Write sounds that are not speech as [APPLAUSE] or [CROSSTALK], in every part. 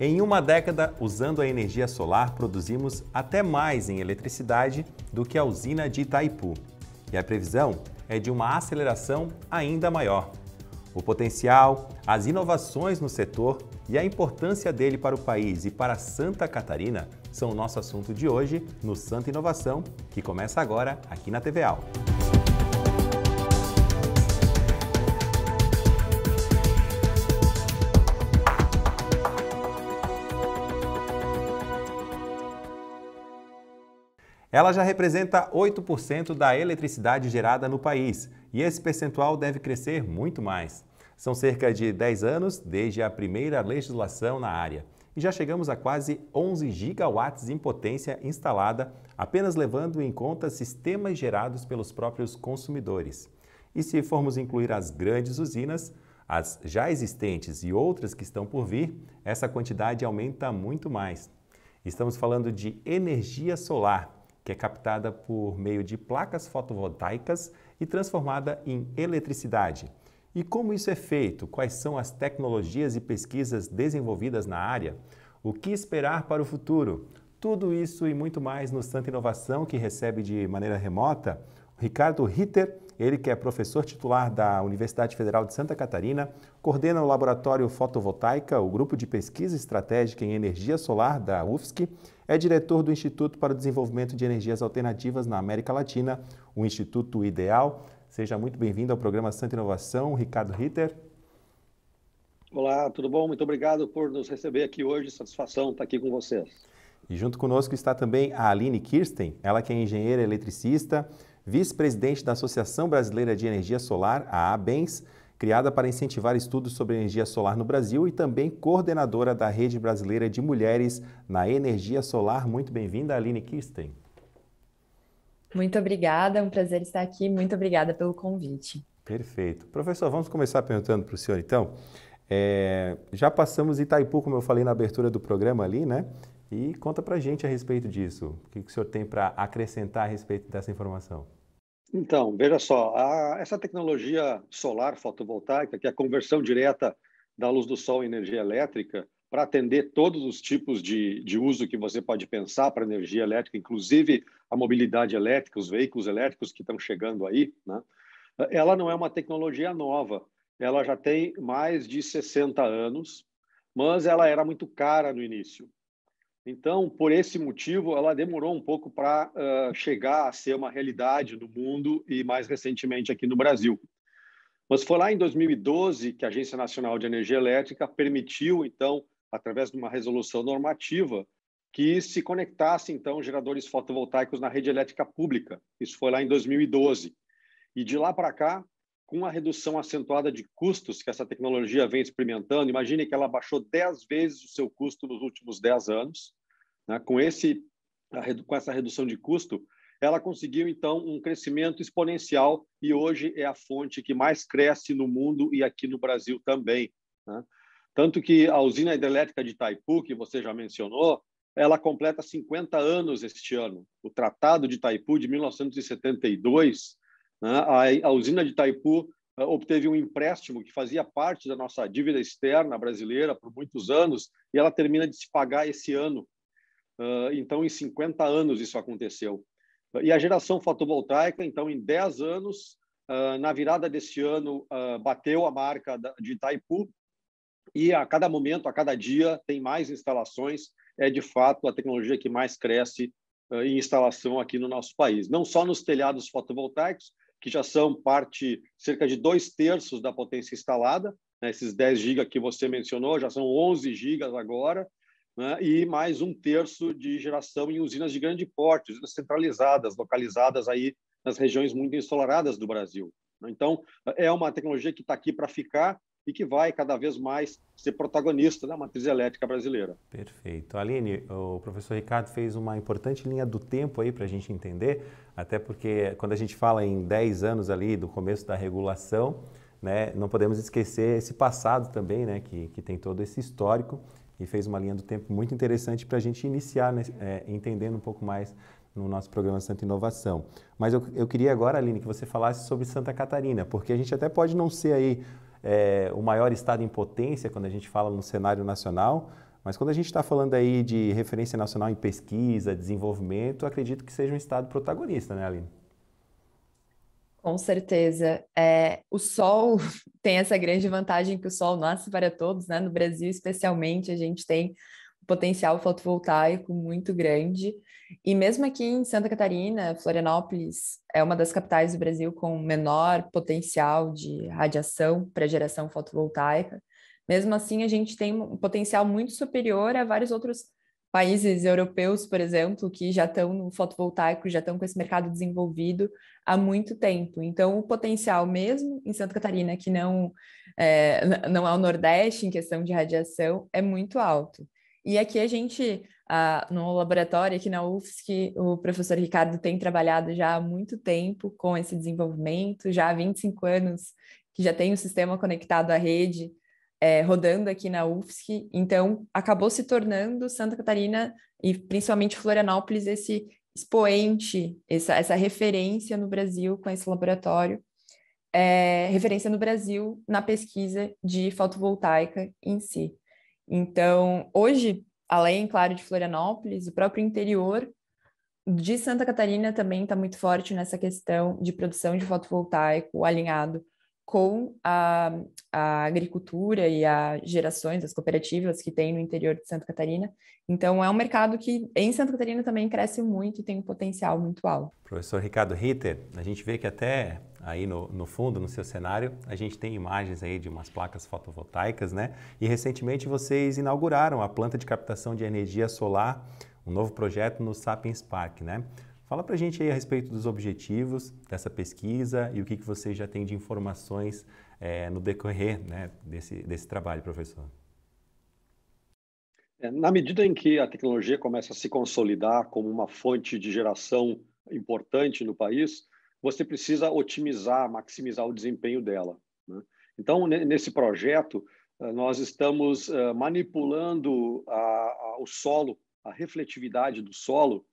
Em uma década, usando a energia solar, produzimos até mais em eletricidade do que a usina de Itaipu. E a previsão é de uma aceleração ainda maior. O potencial, as inovações no setor e a importância dele para o país e para Santa Catarina são o nosso assunto de hoje no Santa Inovação, que começa agora aqui na TV Al. Ela já representa 8% da eletricidade gerada no país e esse percentual deve crescer muito mais. São cerca de 10 anos desde a primeira legislação na área e já chegamos a quase 11 gigawatts em potência instalada, apenas levando em conta sistemas gerados pelos próprios consumidores. E se formos incluir as grandes usinas, as já existentes e outras que estão por vir, essa quantidade aumenta muito mais. Estamos falando de energia solar, que é captada por meio de placas fotovoltaicas e transformada em eletricidade. E como isso é feito? Quais são as tecnologias e pesquisas desenvolvidas na área? O que esperar para o futuro? Tudo isso e muito mais no Santa Inovação, que recebe de maneira remota o Ricardo Ritter, ele que é professor titular da Universidade Federal de Santa Catarina, coordena o Laboratório Fotovoltaica, o Grupo de Pesquisa Estratégica em Energia Solar da UFSC, é diretor do Instituto para o Desenvolvimento de Energias Alternativas na América Latina, o Instituto Ideal. Seja muito bem-vindo ao programa Santa Inovação, Ricardo Ritter. Olá, tudo bom? Muito obrigado por nos receber aqui hoje. Satisfação estar aqui com vocês. E junto conosco está também a Aline Kirsten, ela que é engenheira eletricista, vice-presidente da Associação Brasileira de Energia Solar, a ABENS, criada para incentivar estudos sobre energia solar no Brasil e também coordenadora da Rede Brasileira de Mulheres na Energia Solar. Muito bem-vinda, Aline Kirsten. Muito obrigada, é um prazer estar aqui. Muito obrigada pelo convite. Perfeito. Professor, vamos começar perguntando para o senhor então. É, já passamos Itaipu, como eu falei na abertura do programa ali, né? E conta para a gente a respeito disso. O que, que o senhor tem para acrescentar a respeito dessa informação? Então, veja só, a, essa tecnologia solar fotovoltaica, que é a conversão direta da luz do sol em energia elétrica, para atender todos os tipos de, de uso que você pode pensar para energia elétrica, inclusive a mobilidade elétrica, os veículos elétricos que estão chegando aí, né? ela não é uma tecnologia nova, ela já tem mais de 60 anos, mas ela era muito cara no início. Então, por esse motivo, ela demorou um pouco para uh, chegar a ser uma realidade no mundo e, mais recentemente, aqui no Brasil. Mas foi lá em 2012 que a Agência Nacional de Energia Elétrica permitiu, então, através de uma resolução normativa, que se conectassem, então, geradores fotovoltaicos na rede elétrica pública. Isso foi lá em 2012. E de lá para cá, com a redução acentuada de custos que essa tecnologia vem experimentando, imagine que ela baixou 10 vezes o seu custo nos últimos 10 anos. Né? Com, esse, com essa redução de custo, ela conseguiu, então, um crescimento exponencial e hoje é a fonte que mais cresce no mundo e aqui no Brasil também. Né? Tanto que a usina hidrelétrica de Itaipu, que você já mencionou, ela completa 50 anos este ano. O Tratado de Itaipu de 1972 né? A usina de Itaipu eh, obteve um empréstimo que fazia parte da nossa dívida externa brasileira por muitos anos e ela termina de se pagar esse ano. Eh, então, em 50 anos isso aconteceu. E a geração fotovoltaica, então, em 10 anos, eh, na virada deste ano, bateu a marca de Itaipu e a cada momento, a cada dia, tem mais instalações. É, de fato, a tecnologia que mais cresce em instalação aqui no nosso país. Não só nos telhados fotovoltaicos, que já são parte, cerca de dois terços da potência instalada, né? esses 10 GB que você mencionou, já são 11 GB agora, né? e mais um terço de geração em usinas de grande porte, usinas centralizadas, localizadas aí nas regiões muito ensolaradas do Brasil. Então, é uma tecnologia que está aqui para ficar, e que vai cada vez mais ser protagonista da matriz elétrica brasileira. Perfeito. Aline, o professor Ricardo fez uma importante linha do tempo aí para a gente entender, até porque quando a gente fala em 10 anos ali do começo da regulação, né, não podemos esquecer esse passado também, né, que, que tem todo esse histórico e fez uma linha do tempo muito interessante para a gente iniciar né, é, entendendo um pouco mais no nosso programa Santa Inovação. Mas eu, eu queria agora, Aline, que você falasse sobre Santa Catarina, porque a gente até pode não ser aí é, o maior estado em potência quando a gente fala no cenário nacional, mas quando a gente está falando aí de referência nacional em pesquisa, desenvolvimento, acredito que seja um estado protagonista, né, Aline? Com certeza. É, o sol [LAUGHS] tem essa grande vantagem que o sol nasce para todos, né? No Brasil, especialmente, a gente tem potencial fotovoltaico muito grande. E mesmo aqui em Santa Catarina, Florianópolis é uma das capitais do Brasil com menor potencial de radiação para geração fotovoltaica. Mesmo assim, a gente tem um potencial muito superior a vários outros países europeus, por exemplo, que já estão no fotovoltaico, já estão com esse mercado desenvolvido há muito tempo. Então, o potencial mesmo em Santa Catarina, que não é, não é o Nordeste em questão de radiação, é muito alto. E aqui a gente, ah, no laboratório, aqui na UFSC, o professor Ricardo tem trabalhado já há muito tempo com esse desenvolvimento, já há 25 anos que já tem o um sistema conectado à rede, é, rodando aqui na UFSC, então acabou se tornando Santa Catarina e principalmente Florianópolis esse expoente, essa, essa referência no Brasil com esse laboratório, é, referência no Brasil na pesquisa de fotovoltaica em si. Então, hoje, além, claro, de Florianópolis, o próprio interior de Santa Catarina também está muito forte nessa questão de produção de fotovoltaico alinhado com a, a, agricultura e as gerações, as cooperativas que tem no interior de Santa Catarina. Então, é um mercado que em Santa Catarina também cresce muito e tem um potencial muito alto. Professor Ricardo Ritter, a gente vê que até aí no, no fundo, no seu cenário, a gente tem imagens aí de umas placas fotovoltaicas, né? E recentemente vocês inauguraram a planta de captação de energia solar, um novo projeto no Sapiens Park, né? Fala para a gente aí a respeito dos objetivos dessa pesquisa e o que, que você já tem de informações é, no decorrer né, desse, desse trabalho, professor. É, na medida em que a tecnologia começa a se consolidar como uma fonte de geração importante no país, você precisa otimizar, maximizar o desempenho dela. Né? Então, nesse projeto, eh, nós estamos eh, manipulando a, a, o solo, a refletividade do solo,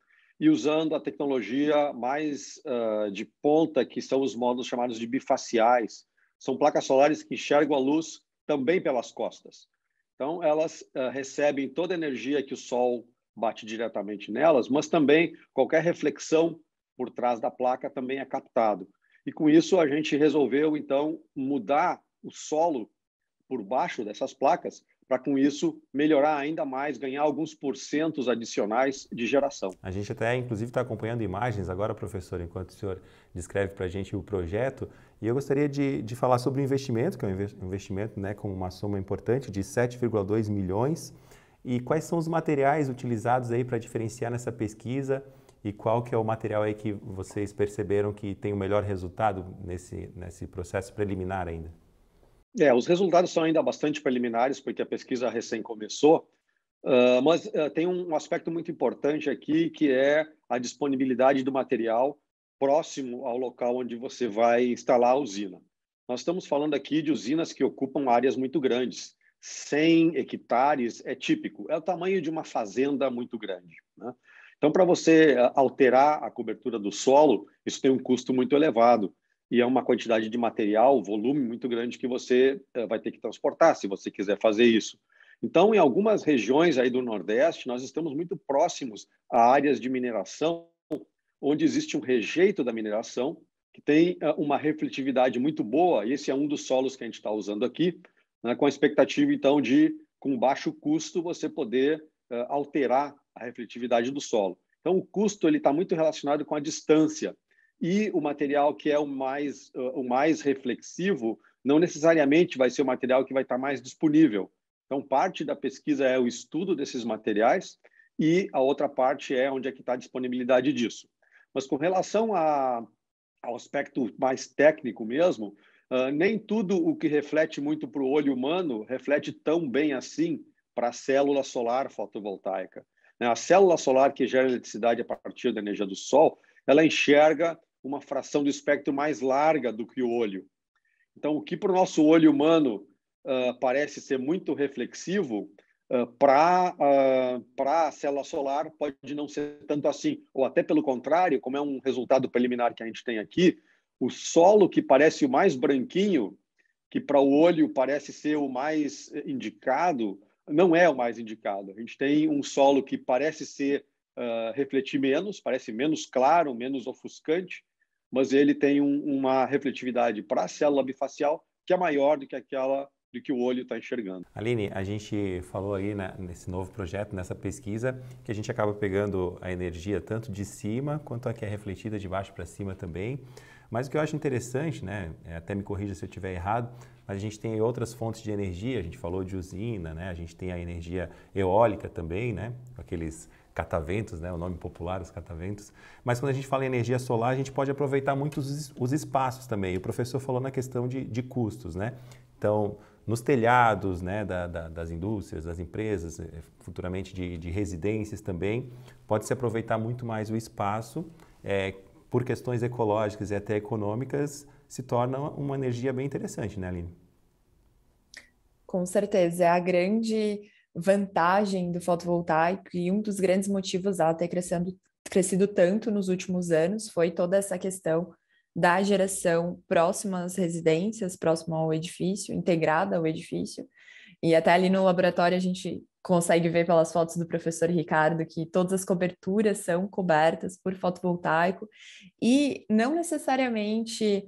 e usando a tecnologia mais uh, de ponta, que são os módulos chamados de bifaciais. São placas solares que enxergam a luz também pelas costas. Então, elas uh, recebem toda a energia que o sol bate diretamente nelas, mas também qualquer reflexão por trás da placa também é captado. E com isso, a gente resolveu, então, mudar o solo por baixo dessas placas para com isso melhorar ainda mais, ganhar alguns porcentos adicionais de geração. A gente até, inclusive, está acompanhando imagens agora, professor, enquanto o senhor descreve para a gente o projeto. E eu gostaria de, de falar sobre o investimento, que é um investimento né, com uma soma importante de 7,2 milhões. E quais são os materiais utilizados aí para diferenciar nessa pesquisa e qual que é o material aí que vocês perceberam que tem o melhor resultado nesse, nesse processo preliminar ainda? É, os resultados são ainda bastante preliminares, porque a pesquisa recém começou, uh, mas uh, tem um aspecto muito importante aqui, que é a disponibilidade do material próximo ao local onde você vai instalar a usina. Nós estamos falando aqui de usinas que ocupam áreas muito grandes. 100 hectares é típico, é o tamanho de uma fazenda muito grande. Né? Então, para você ah, alterar a cobertura do solo, isso tem um custo muito elevado e é uma quantidade de material, volume muito grande que você eh, vai ter que transportar se você quiser fazer isso. Então, em algumas regiões aí do Nordeste, nós estamos muito próximos a áreas de mineração, onde existe um rejeito da mineração, que tem eh, uma refletividade muito boa, e esse é um dos solos que a gente está usando aqui, né, com a expectativa, então, de, com baixo custo, você poder uh, alterar a refletividade do solo. Então, o custo está muito relacionado com a distância e o material que é o mais, o mais reflexivo não necessariamente vai ser o material que vai estar mais disponível. Então, parte da pesquisa é o estudo desses materiais e a outra parte é onde é que está a disponibilidade disso. Mas com relação a, ao aspecto mais técnico mesmo, uh, nem tudo o que reflete muito para o olho humano reflete tão bem assim para a célula solar fotovoltaica. Né? A célula solar que gera eletricidade a partir da energia do sol, ela enxerga uma fração do espectro mais larga do que o olho. Então, o que para o nosso olho humano uh, parece ser muito reflexivo, uh, ah, para uh, ah, a célula solar pode não ser tanto assim, ou até pelo contrário, como é um resultado preliminar que a gente tem aqui, o solo que parece o mais branquinho, que para o olho parece ser o mais indicado, não é o mais indicado. A gente tem um solo que parece ser uh, refletir menos, parece menos claro, menos ofuscante, mas ele tem um, uma refletividade para a célula bifacial que é maior do que aquela do que o olho está enxergando. Aline, a gente falou aí né, nesse novo projeto, nessa pesquisa, que a gente acaba pegando a energia tanto de cima quanto a que é refletida de baixo para cima também. Mas o que eu acho interessante, né, é, até me corrija se eu estiver errado, mas a gente tem outras fontes de energia, a gente falou de usina, né, a gente tem a energia eólica também, né, aqueles cataventos, né, o nome popular, os cataventos. Mas quando a gente fala em energia solar, a gente pode aproveitar muito os, os espaços também. o professor falou na questão de, de custos, né? Então, nos telhados né, da, da, das indústrias, das empresas, eh, futuramente de, de, residências também, pode se aproveitar muito mais o espaço é, por questões ecológicas e até econômicas, se torna uma energia bem interessante, né, Aline? Com certeza, é a grande vantagem do fotovoltaico e um dos grandes motivos ela ter crescendo, crescido tanto nos últimos anos foi toda essa questão da geração próxima às residências, próxima ao edifício, integrada ao edifício. E até ali no laboratório a gente consegue ver pelas fotos do professor Ricardo que todas as coberturas são cobertas por fotovoltaico e não necessariamente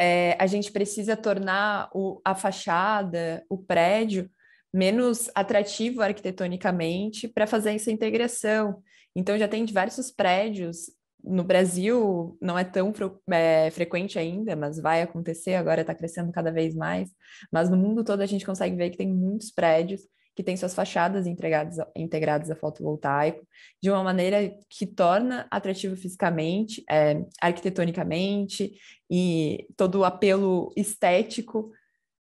é, a gente precisa tornar o, a fachada, o prédio, menos atrativo arquitetonicamente para fazer essa integração. Então, já tem diversos prédios. No Brasil, não é tão é, frequente ainda, mas vai acontecer, agora está crescendo cada vez mais. Mas no mundo todo, a gente consegue ver que tem muitos prédios que têm suas fachadas entregadas, integradas a fotovoltaico, de uma maneira que torna atrativo fisicamente, é, arquitetonicamente, e todo o apelo estético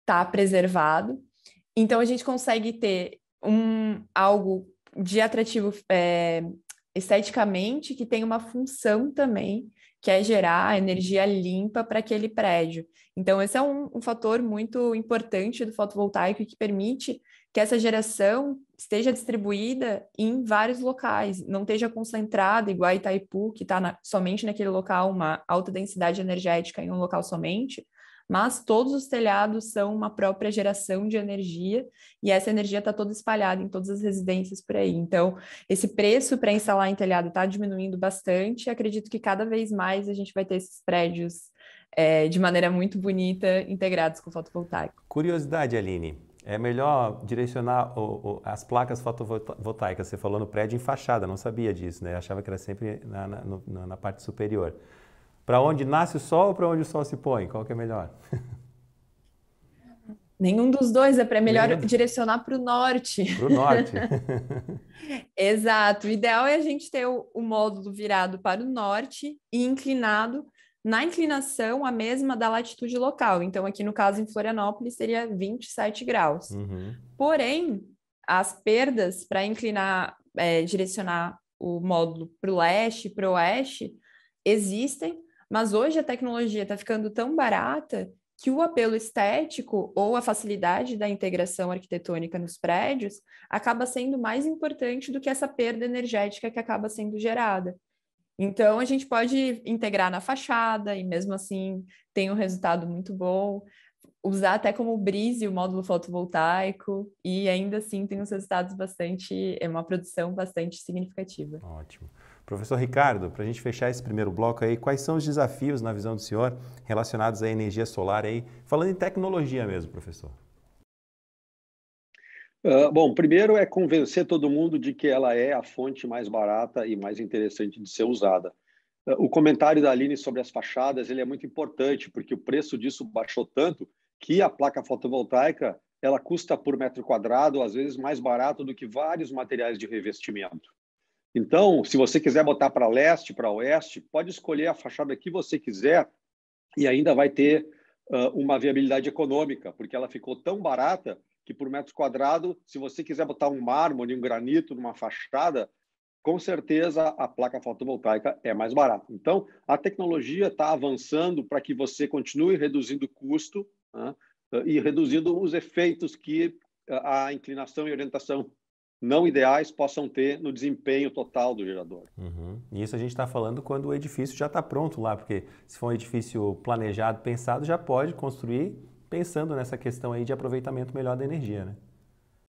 está preservado. Então a gente consegue ter um algo de atrativo é, esteticamente que tem uma função também que é gerar energia limpa para aquele prédio. Então, esse é um, um, fator muito importante do fotovoltaico que permite que essa geração esteja distribuída em vários locais, não esteja concentrada, igual a Itaipu, que está somente naquele local, uma alta densidade energética em um local somente, mas todos os telhados são uma própria geração de energia e essa energia está toda espalhada em todas as residências por aí. Então, esse preço para instalar em telhado está diminuindo bastante. Acredito que cada vez mais a gente vai ter esses prédios é, de maneira muito bonita integrados com fotovoltaico. Curiosidade, Aline. É melhor direcionar o, o, as placas fotovoltaicas. Você falou no prédio em fachada, não sabia disso, né? Achava que era sempre na, na, na parte superior. Para onde nasce o sol ou para onde o sol se põe? Qual que é melhor? [LAUGHS] Nenhum dos dois, é para é melhor Nenhum. direcionar para o norte. [LAUGHS] Para o norte. [LAUGHS] Exato. O ideal é a gente ter o, o módulo virado para o norte e inclinado na inclinação a mesma da latitude local. Então, aqui no caso, em Florianópolis, seria 27 graus. Uhum. Porém, as perdas para inclinar, é, direcionar o módulo para o leste, para o oeste, existem, mas hoje a tecnologia está ficando tão barata que o apelo estético ou a facilidade da integração arquitetônica nos prédios acaba sendo mais importante do que essa perda energética que acaba sendo gerada. Então, a gente pode integrar na fachada e, mesmo assim, tem um resultado muito bom. Usar até como brise o módulo fotovoltaico e, ainda assim, tem uns resultados bastante... É uma produção bastante significativa. Ótimo. Professor Ricardo, para a gente fechar esse primeiro bloco aí, quais são os desafios, na visão do senhor, relacionados à energia solar aí, falando em tecnologia mesmo, professor? Uh, bom, primeiro é convencer todo mundo de que ela é a fonte mais barata e mais interessante de ser usada. Uh, o comentário da Aline sobre as fachadas ele é muito importante, porque o preço disso baixou tanto que a placa fotovoltaica ela custa por metro quadrado, às vezes mais barato do que vários materiais de revestimento. Então, se você quiser botar para leste, para oeste, pode escolher a fachada que você quiser e ainda vai ter uh, uma viabilidade econômica, porque ela ficou tão barata que por metro quadrado, se você quiser botar um mármore, um granito numa fachada, com certeza a placa fotovoltaica é mais barata. Então, a tecnologia está avançando para que você continue reduzindo o custo né, e reduzindo os efeitos que a inclinação e orientação não ideais possam ter no desempenho total do gerador. Uhum. E isso a gente está falando quando o edifício já está pronto lá, porque se for um edifício planejado, pensado, já pode construir pensando nessa questão aí de aproveitamento melhor da energia, né?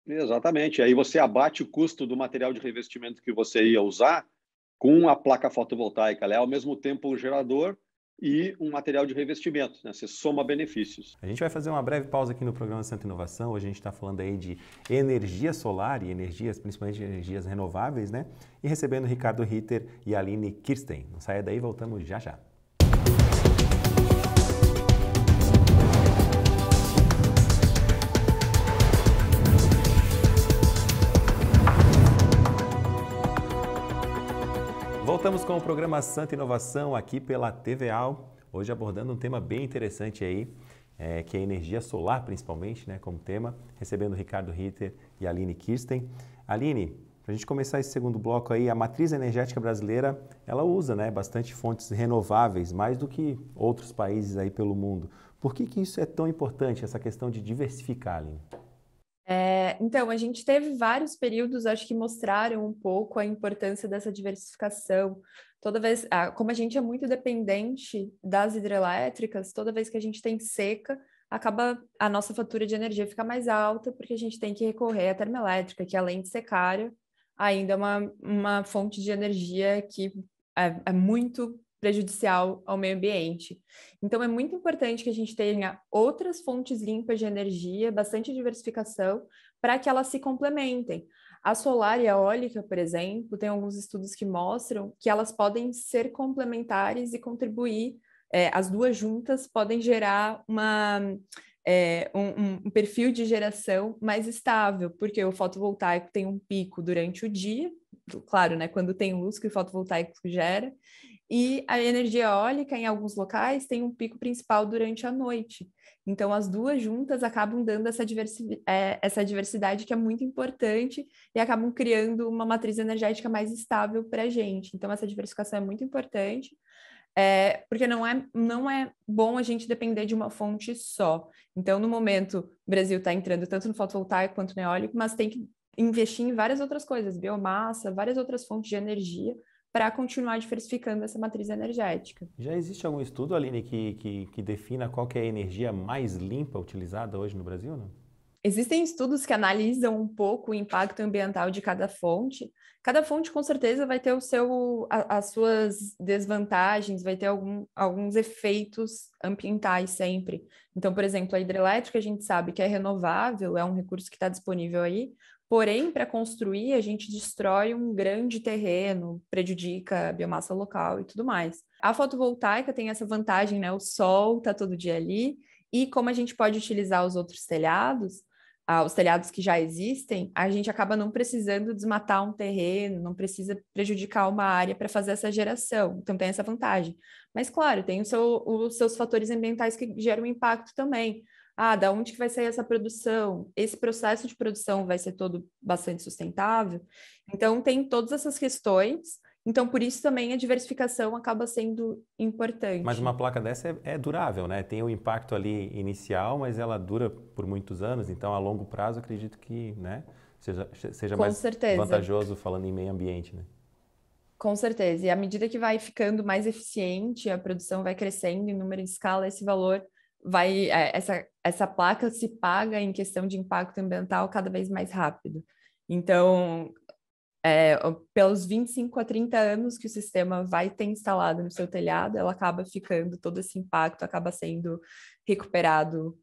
Exatamente. Aí você abate o custo do material de revestimento que você ia usar com a placa fotovoltaica. Ela é né? ao mesmo tempo um gerador e um material de revestimento, né? você soma benefícios. A gente vai fazer uma breve pausa aqui no programa Santa Inovação, hoje a gente está falando aí de energia solar e energias, principalmente energias renováveis, né? E recebendo Ricardo Ritter e Aline Kirsten. Não saia daí, voltamos já já. Voltamos com o programa Santa Inovação aqui pela TVAL, hoje abordando um tema bem interessante aí, é, que é a energia solar principalmente, né, como tema, recebendo Ricardo Ritter e Aline Kirsten. Aline, para a gente começar esse segundo bloco aí, a matriz energética brasileira, ela usa né, bastante fontes renováveis, mais do que outros países aí pelo mundo. Por que, que isso é tão importante, essa questão de diversificar, Aline? É, então, a gente teve vários períodos, acho que mostraram um pouco a importância dessa diversificação. Toda vez, ah, como a gente é muito dependente das hidrelétricas, toda vez que a gente tem seca, acaba a nossa fatura de energia fica mais alta, porque a gente tem que recorrer à termoelétrica, que além de ser cara, ainda é uma, uma fonte de energia que é, é muito prejudicial ao meio ambiente. Então, é muito importante que a gente tenha outras fontes limpas de energia, bastante diversificação, para que elas se complementem. A solar e a eólica, por exemplo, tem alguns estudos que mostram que elas podem ser complementares e contribuir, é, as duas juntas podem gerar uma, é, um, um perfil de geração mais estável, porque o fotovoltaico tem um pico durante o dia, claro, né, quando tem luz que o fotovoltaico gera, e a energia eólica, em alguns locais, tem um pico principal durante a noite. Então, as duas juntas acabam dando essa, diversi é, essa diversidade que é muito importante e acabam criando uma matriz energética mais estável para a gente. Então, essa diversificação é muito importante. É, porque não é, não é bom a gente depender de uma fonte só. Então, no momento, o Brasil está entrando tanto no fotovoltaico quanto no eólico, mas tem que investir em várias outras coisas, biomassa, várias outras fontes de energia, para continuar diversificando essa matriz energética. Já existe algum estudo, Aline, que, que, que defina qual que é a energia mais limpa utilizada hoje no Brasil? Não? Existem estudos que analisam um pouco o impacto ambiental de cada fonte. Cada fonte, com certeza, vai ter o seu, a, as suas desvantagens, vai ter algum, alguns efeitos ambientais sempre. Então, por exemplo, a hidrelétrica, a gente sabe que é renovável, é um recurso que está disponível aí, Porém, para construir, a gente destrói um grande terreno, prejudica a biomassa local e tudo mais. A fotovoltaica tem essa vantagem, né? O sol está todo dia ali, e como a gente pode utilizar os outros telhados, ah, os telhados que já existem, a gente acaba não precisando desmatar um terreno, não precisa prejudicar uma área para fazer essa geração. Então tem essa vantagem. Mas claro, tem seu, os seus fatores ambientais que geram impacto também ah, da onde que vai sair essa produção? Esse processo de produção vai ser todo bastante sustentável? Então, tem todas essas questões. Então, por isso também a diversificação acaba sendo importante. Mas uma placa dessa é, é durável, né? Tem o um impacto ali inicial, mas ela dura por muitos anos. Então, a longo prazo, acredito que né, seja, seja mais certeza. vantajoso falando em meio ambiente, né? Com certeza. E à medida que vai ficando mais eficiente, a produção vai crescendo em número de escala, esse valor vai é, essa, essa placa se paga em questão de impacto ambiental cada vez mais rápido. Então, é, pelos 25 a 30 anos que o sistema vai ter instalado no seu telhado, ela acaba ficando, todo esse impacto acaba sendo recuperado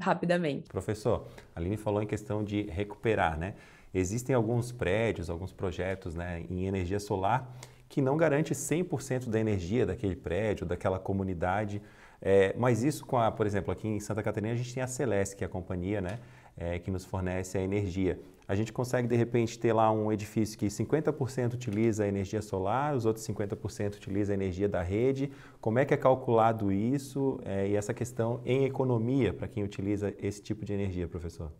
rapidamente. Professor, a Aline falou em questão de recuperar, né? Existem alguns prédios, alguns projetos né, em energia solar que não garante 100% da energia daquele prédio, daquela comunidade. É, mas isso, com a, por exemplo, aqui em Santa Catarina, a gente tem a Celeste, que é a companhia né, é, que nos fornece a energia. A gente consegue, de repente, ter lá um edifício que 50% utiliza a energia solar, os outros 50% utiliza a energia da rede. Como é que é calculado isso é, e essa questão em economia para quem utiliza esse tipo de energia, professor?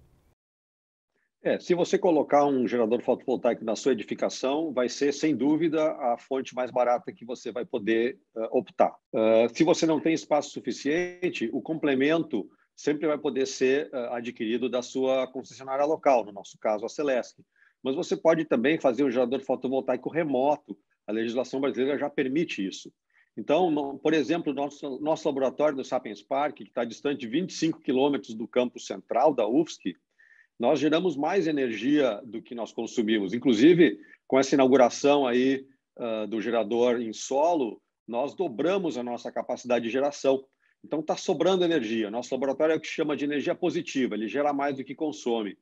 É, se você colocar um gerador fotovoltaico na sua edificação, vai ser, sem dúvida, a fonte mais barata que você vai poder uh, optar. Uh, se você não tem espaço suficiente, o complemento sempre vai poder ser uh, adquirido da sua concessionária local, no nosso caso, a Celesc. Mas você pode também fazer um gerador fotovoltaico remoto, a legislação brasileira já permite isso. Então, no, por exemplo, nosso, nosso laboratório do Sapiens Park, que está distante 25 quilômetros do campus central da UFSC, nós geramos mais energia do que nós consumimos. Inclusive, com essa inauguração aí uh, do gerador em solo, nós dobramos a nossa capacidade de geração. Então, está sobrando energia. Nosso laboratório é o que chama de energia positiva, ele gera mais do que consome.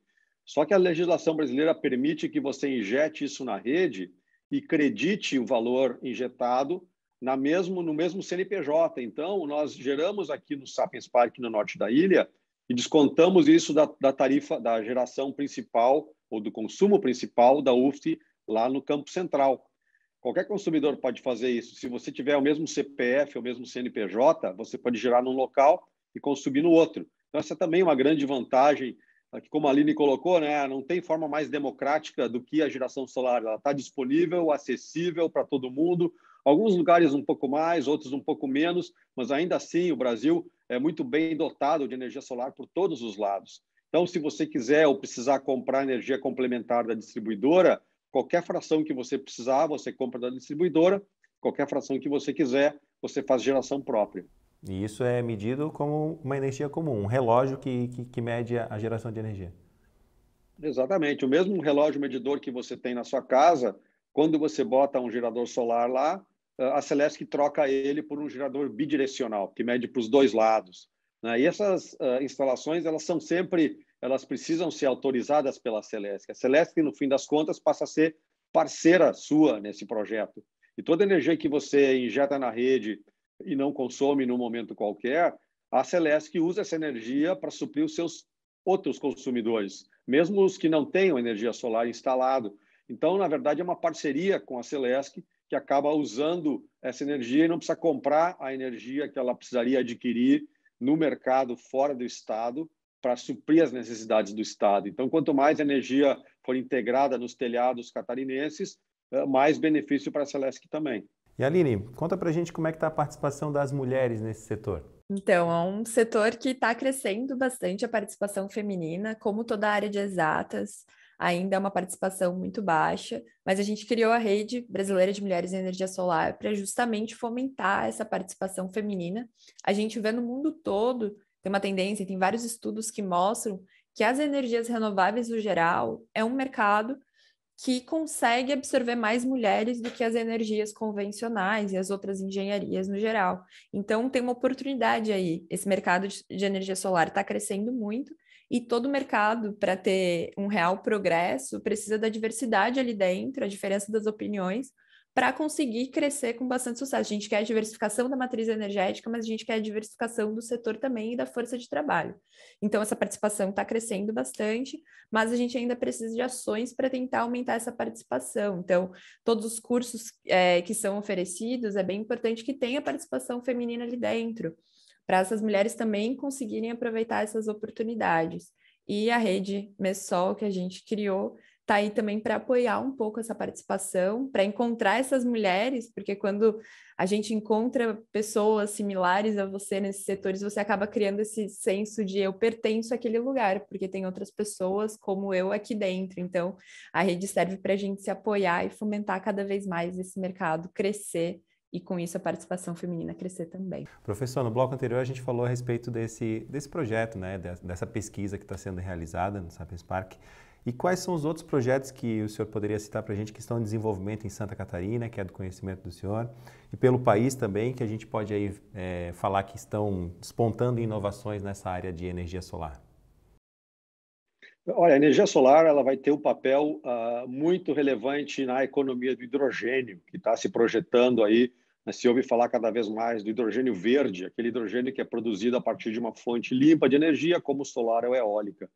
Só que a legislação brasileira permite que você injete isso na rede e credite o valor injetado na mesmo, no mesmo CNPJ. Então, nós geramos aqui no Sapiens Park, no norte da ilha, e descontamos isso da, da tarifa da geração principal ou do consumo principal da UFT lá no campo central. Qualquer consumidor pode fazer isso. Se você tiver o mesmo CPF, o mesmo CNPJ, você pode gerar num local e consumir no outro. Então, essa é também uma grande vantagem, ah, que, como a Aline colocou, né, não tem forma mais democrática do que a geração solar. Ela está disponível, acessível para todo mundo, Alguns lugares um pouco mais, outros um pouco menos, mas ainda assim o Brasil é muito bem dotado de energia solar por todos os lados. Então, se você quiser ou precisar comprar energia complementar da distribuidora, qualquer fração que você precisar, você compra da distribuidora, qualquer fração que você quiser, você faz geração própria. E isso é medido como uma energia comum, um relógio que, que, que mede a geração de energia. Exatamente. O mesmo relógio medidor que você tem na sua casa, quando você bota um gerador solar lá, ah, a Celesc troca ele por um gerador bidirecional, que mede para os dois lados. Né? E essas uh, instalações, elas são sempre, elas precisam ser autorizadas pela Celesc. A Celesc, no fim das contas, passa a ser parceira sua nesse projeto. E toda energia que você injeta na rede e não consome num momento qualquer, a Celesc usa essa energia para suprir os seus outros consumidores, mesmo os que não tenham energia solar instalado. Então, na verdade, é uma parceria com a Celesc que acaba usando essa energia e não precisa comprar a energia que ela precisaria adquirir no mercado fora do estado para suprir as necessidades do estado. Então, quanto mais energia for integrada nos telhados catarinenses, eh, mais benefício para a Celesc também. E Aline, conta para a gente como é que está a participação das mulheres nesse setor. Então, é um setor que está crescendo bastante a participação feminina, como toda a área de exatas ainda é uma participação muito baixa, mas a gente criou a Rede Brasileira de Mulheres em Energia Solar para justamente fomentar essa participação feminina. A gente vê no mundo todo, tem uma tendência, tem vários estudos que mostram que as energias renováveis no geral é um mercado que consegue absorver mais mulheres do que as energias convencionais e as outras engenharias no geral. Então, tem uma oportunidade aí. Esse mercado de energia solar está crescendo muito e todo mercado, para ter um real progresso, precisa da diversidade ali dentro, a diferença das opiniões, para conseguir crescer com bastante sucesso. A gente quer a diversificação da matriz energética, mas a gente quer a diversificação do setor também e da força de trabalho. Então, essa participação está crescendo bastante, mas a gente ainda precisa de ações para tentar aumentar essa participação. Então, todos os cursos é, que são oferecidos, é bem importante que tenha participação feminina ali dentro, para essas mulheres também conseguirem aproveitar essas oportunidades. E a rede Messol que a gente criou tá aí também para apoiar um pouco essa participação, para encontrar essas mulheres, porque quando a gente encontra pessoas similares a você nesses setores, você acaba criando esse senso de eu pertenço àquele lugar, porque tem outras pessoas como eu aqui dentro. Então, a rede serve para a gente se apoiar e fomentar cada vez mais esse mercado crescer e com isso a participação feminina crescer também. Professor, no bloco anterior a gente falou a respeito desse, desse projeto, né, dessa pesquisa que está sendo realizada no Sapiens Park. E quais são os outros projetos que o senhor poderia citar para a gente que estão em desenvolvimento em Santa Catarina, que é do conhecimento do senhor, e pelo país também, que a gente pode aí é, falar que estão despontando inovações nessa área de energia solar? Olha, a energia solar ela vai ter um papel uh, muito relevante na economia do hidrogênio, que está se projetando aí, se ouve falar cada vez mais do hidrogênio verde, aquele hidrogênio que é produzido a partir de uma fonte limpa de energia, como solar ou eólica.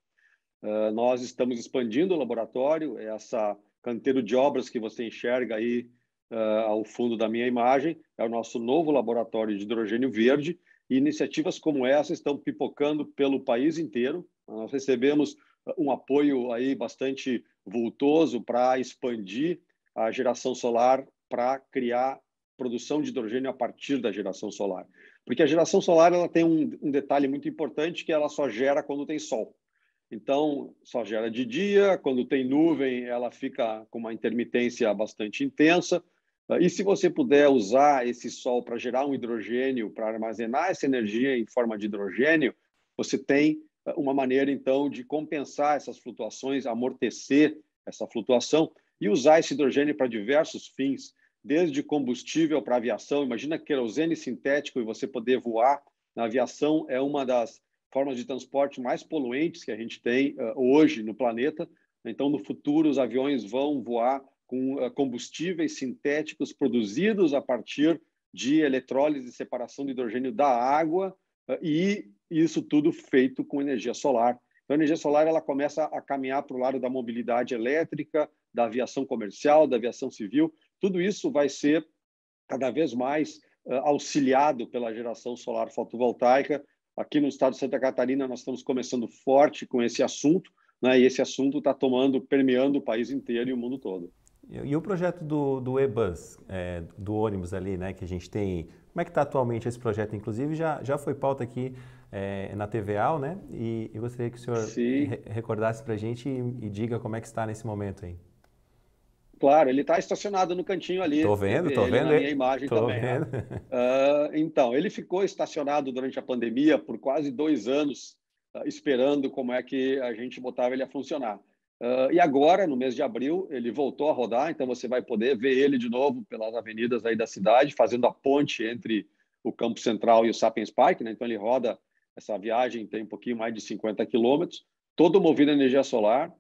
Ah, nós estamos expandindo o laboratório, é essa canteiro de obras que você enxerga aí uh, ao fundo da minha imagem é o nosso novo laboratório de hidrogênio verde e iniciativas como essa estão pipocando pelo país inteiro. Nós recebemos ah, um apoio aí bastante vultoso para expandir a geração solar para criar produção de hidrogênio a partir da geração solar. Porque a geração solar ela tem um, um detalhe muito importante que ela só gera quando tem sol. Então, só gera de dia, quando tem nuvem, ela fica com uma intermitência bastante intensa. Ah, e se você puder usar esse sol para gerar um hidrogênio, para armazenar essa energia em forma de hidrogênio, você tem ah, uma maneira, então, de compensar essas flutuações, amortecer essa flutuação e usar esse hidrogênio para diversos fins, desde combustível para aviação. Imagina querosene sintético e você poder voar na aviação é uma das formas de transporte mais poluentes que a gente tem uh, hoje no planeta. Então, no futuro, os aviões vão voar com uh, combustíveis sintéticos produzidos a partir de eletrólise e separação de hidrogênio da água uh, e isso tudo feito com energia solar. Então, a energia solar ela começa a caminhar para o lado da mobilidade elétrica, da aviação comercial, da aviação civil. Tudo isso vai ser cada vez mais auxiliado pela geração solar fotovoltaica Aqui no estado de Santa Catarina, nós estamos começando forte com esse assunto, né? e esse assunto está tomando, permeando o país inteiro e o mundo todo. E, o projeto do, do e-bus, é, do ônibus ali, né, que a gente tem, como é que está atualmente esse projeto? Inclusive, já, já foi pauta aqui é, na TVAL, né? E eu gostaria que o senhor re recordasse para a gente e, e diga como é que está nesse momento aí. Claro, ele está estacionado no cantinho ali. Estou vendo, estou é vendo. Na minha imagem tô também. Né? Vendo. Né? Uh, então, ele ficou estacionado durante a pandemia por quase dois anos, uh, esperando como é que a gente botava ele a funcionar. Uh, e agora, no mês de abril, ele voltou a rodar, então você vai poder ver ele de novo pelas avenidas aí da cidade, fazendo a ponte entre o Campo Central e o Sapiens Park. Né? Então, ele roda essa viagem, tem um pouquinho mais de 50 quilômetros, todo movido a energia solar,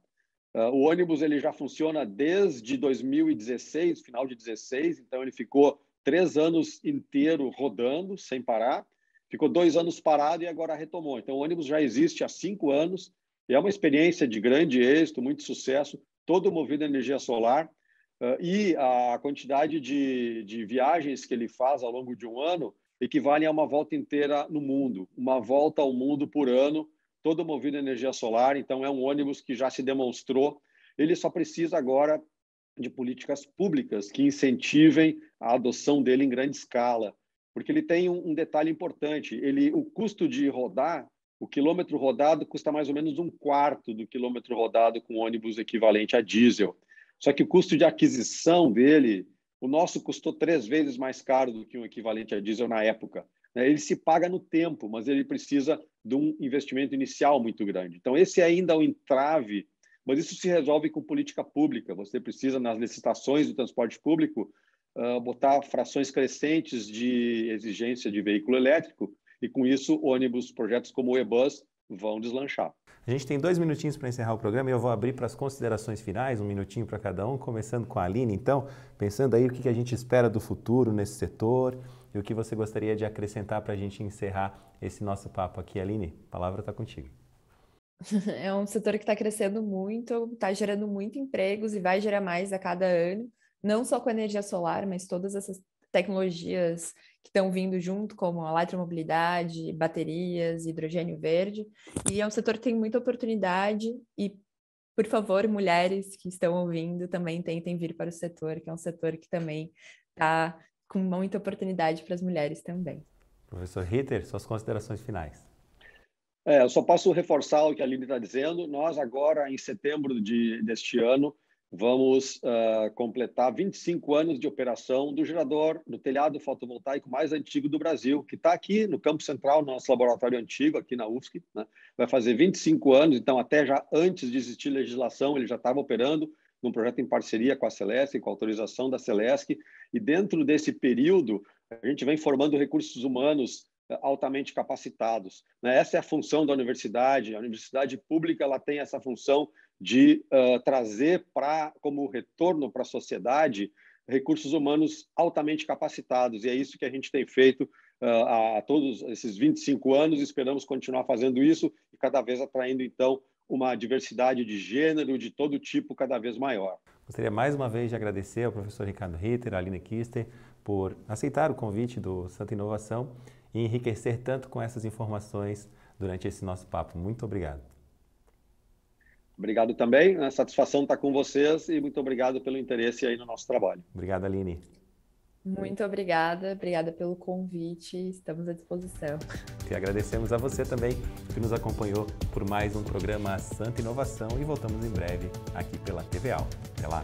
Uh, o ônibus ele já funciona desde 2016, final de 16, então ele ficou três anos inteiro rodando sem parar, ficou dois anos parado e agora retomou. Então o ônibus já existe há cinco anos e é uma experiência de grande êxito, muito sucesso, todo movido a energia solar. Uh, e a quantidade de, de viagens que ele faz ao longo de um ano equivale a uma volta inteira no mundo, uma volta ao mundo por ano todo movido energia solar, então é um ônibus que já se demonstrou. Ele só precisa agora de políticas públicas que incentivem a adoção dele em grande escala, porque ele tem um, um detalhe importante, ele o custo de rodar o quilômetro rodado custa mais ou menos um quarto do quilômetro rodado com ônibus equivalente a diesel. Só que o custo de aquisição dele, o nosso custou três vezes mais caro do que um equivalente a diesel na época. Né? Ele se paga no tempo, mas ele precisa de um investimento inicial muito grande. Então, esse é ainda é um entrave, mas isso se resolve com política pública. Você precisa, nas licitações do transporte público, ah, botar frações crescentes de exigência de veículo elétrico, e com isso, ônibus, projetos como o e-bus vão deslanchar. A gente tem dois minutinhos para encerrar o programa e eu vou abrir para as considerações finais, um minutinho para cada um, começando com a Aline, então, pensando aí o que a gente espera do futuro nesse setor, e o que você gostaria de acrescentar para a gente encerrar esse nosso papo aqui. Aline, a palavra está contigo. [LAUGHS] É um setor que está crescendo muito, está gerando muito empregos e vai gerar mais a cada ano, não só com a energia solar, mas todas essas tecnologias que estão vindo junto, como a eletromobilidade, baterias, hidrogênio verde. E é um setor que tem muita oportunidade e, por favor, mulheres que estão ouvindo também tentem vir para o setor, que é um setor que também está com muita oportunidade para as mulheres também. Professor Ritter, suas considerações finais. É, eu só posso reforçar o que a Aline está dizendo. Nós, agora, em setembro de, deste ano, vamos uh, completar 25 anos de operação do gerador do telhado fotovoltaico mais antigo do Brasil, que está aqui no Campo Central, no nosso laboratório antigo, aqui na UFSC. Né? Vai fazer 25 anos, então, até já antes de existir legislação, ele já estava operando num projeto em parceria com a Celesc, com a autorização da Celesc, e dentro desse período a gente vem formando recursos humanos eh, altamente capacitados. Né? Essa é a função da universidade. A universidade pública ela tem essa função de uh, trazer para como retorno para a sociedade recursos humanos altamente capacitados. E é isso que a gente tem feito uh, há todos esses 25 anos. Esperamos continuar fazendo isso e cada vez atraindo, então, uma diversidade de gênero de todo tipo cada vez maior. Gostaria mais uma vez de agradecer ao professor Ricardo Ritter, à Aline Kister, por aceitar o convite do Santa Inovação e enriquecer tanto com essas informações durante esse nosso papo. Muito obrigado. Obrigado também, é a satisfação estar com vocês e muito obrigado pelo interesse aí no nosso trabalho. Obrigado, Aline. Muito obrigada, obrigada pelo convite, estamos à disposição. E agradecemos a você também que nos acompanhou por mais um programa Santa Inovação e voltamos em breve aqui pela TVA. Até lá!